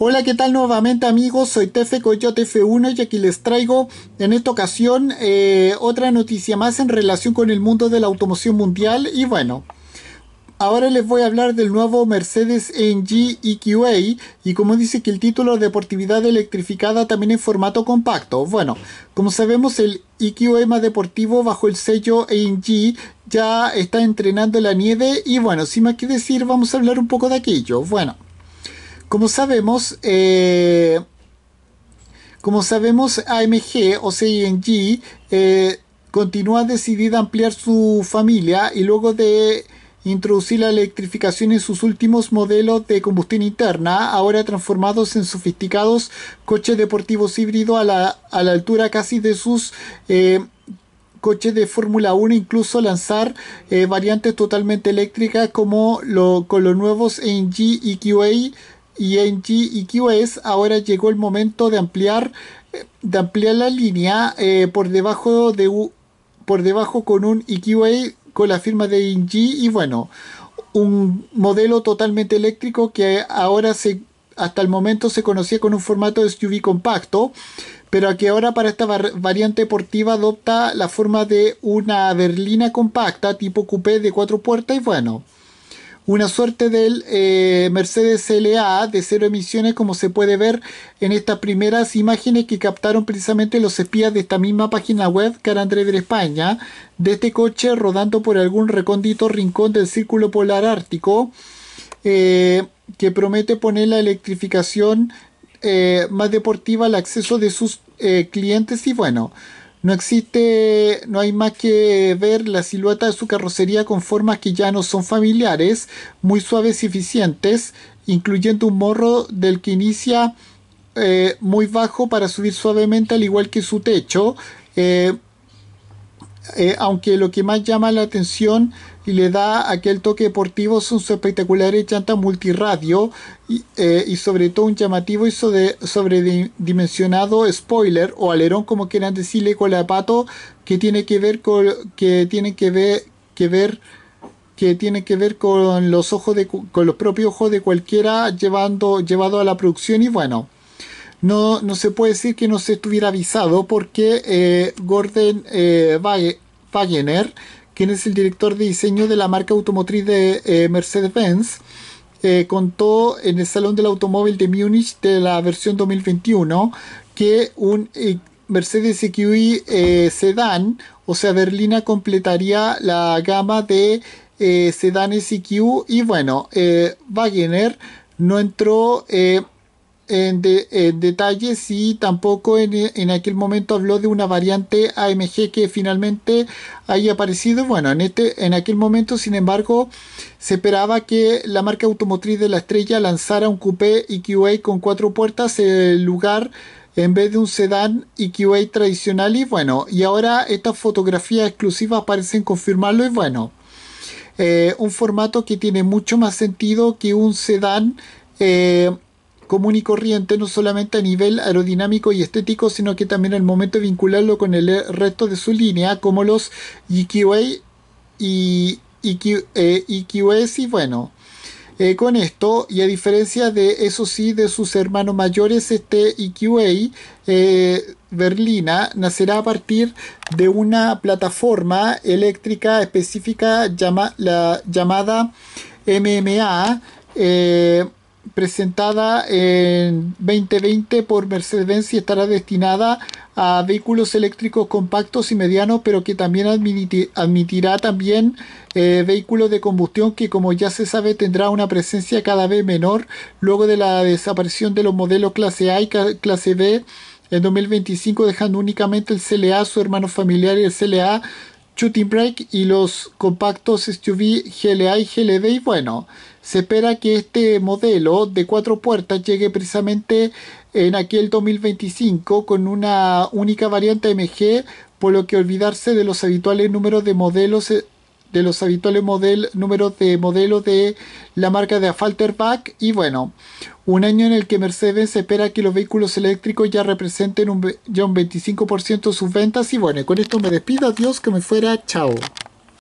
Hola, ¿qué tal nuevamente amigos? Soy Tefe Coyote F1 y aquí les traigo en esta ocasión eh, otra noticia más en relación con el mundo de la automoción mundial y bueno. Ahora les voy a hablar del nuevo Mercedes NG EQA y como dice que el título deportividad electrificada también en formato compacto. Bueno, como sabemos el EQA más deportivo bajo el sello ENG ya está entrenando la nieve y bueno, sin más que decir vamos a hablar un poco de aquello. Bueno. Como sabemos, eh, como sabemos, AMG o CING eh, continúa decidida a ampliar su familia y luego de introducir la electrificación en sus últimos modelos de combustión interna, ahora transformados en sofisticados coches deportivos híbridos a la, altura casi de sus eh, coches de Fórmula 1, incluso lanzar variantes totalmente eléctricas como con los nuevos e NG y QA y en es ahora llegó el momento de ampliar, eh, de ampliar la línea eh, por debajo de por debajo con un EQA con la firma de ING y bueno, un modelo totalmente eléctrico que ahora se hasta el momento se conocía con un formato de SUV compacto, pero que ahora para esta variante deportiva adopta la forma de una berlina compacta tipo coupé de cuatro puertas y bueno, una suerte del eh, Mercedes LA de cero emisiones como se puede ver en estas primeras imágenes que captaron precisamente los espías de esta misma página web de España de este coche rodando por algún recóndito rincón del círculo polar ártico eh, que promete poner la electrificación eh, más deportiva al acceso de sus clientes y bueno no existe, no hay más que ver la silueta de su carrocería con formas que ya no son familiares, muy suaves y eficientes, incluyendo un morro del que inicia eh, muy bajo para subir suavemente al igual que su techo. Eh, eh, aunque lo que más llama la atención y le da aquel toque deportivo son sus espectaculares llantas multiradio y, eh, y, sobre todo un llamativo y sobredimensionado spoiler o alerón como quieran decirle con la pato que tiene que ver con que tiene que ver que ver que tiene que ver con los ojos de, con los propios ojos de cualquiera llevando llevado a la producción y bueno no, se puede decir que no se estuviera avisado porque eh, Gordon eh, Wagener, quien es el director de diseño de la marca automotriz de eh, Mercedes-Benz, contó en el Salón del Automóvil de Múnich de la versión 2021 que un Mercedes EQI Sedan, o sea, berlina, completaría la gama de sedanes EQ y bueno, Wagener no entró en, detalles y tampoco en, aquel momento habló de una variante AMG que finalmente haya aparecido. Bueno, en, este, en aquel momento, sin embargo, se esperaba que la marca automotriz de la estrella lanzara un coupé EQA con cuatro puertas, el lugar en vez de un sedán EQA tradicional y bueno, y ahora estas fotografías exclusivas parecen confirmarlo y bueno, eh, un formato que tiene mucho más sentido que un sedán eh, común y corriente, no solamente a nivel aerodinámico y estético, sino que también al momento de vincularlo con el resto de su línea, como los EQA y EQ, EQS eh, e y bueno. Eh, con esto, y a diferencia de eso sí, de sus hermanos mayores, este EQA eh, berlina nacerá a partir de una plataforma eléctrica específica la, llamada MMA presentada en 2020 por Mercedes-Benz y estará destinada a vehículos eléctricos compactos y medianos, pero que también admitirá también eh, vehículos de combustión que, como ya se sabe, tendrá una presencia cada vez menor luego de la desaparición de los modelos clase A y clase B en 2025, dejando únicamente el CLA, su hermano familiar y el CLA Shooting Brake y los compactos SUV GLA y GLB y bueno, se espera que este modelo de cuatro puertas llegue precisamente en aquel 2025 con una única variante MG, por lo que olvidarse de los habituales números de modelos eh, de los habituales model, números de modelo de la marca de Afalterback y bueno, un año en el que Mercedes espera que los vehículos eléctricos ya representen un, ya un 25% de sus ventas y bueno, con esto me despido, adiós, que me fuera, chao.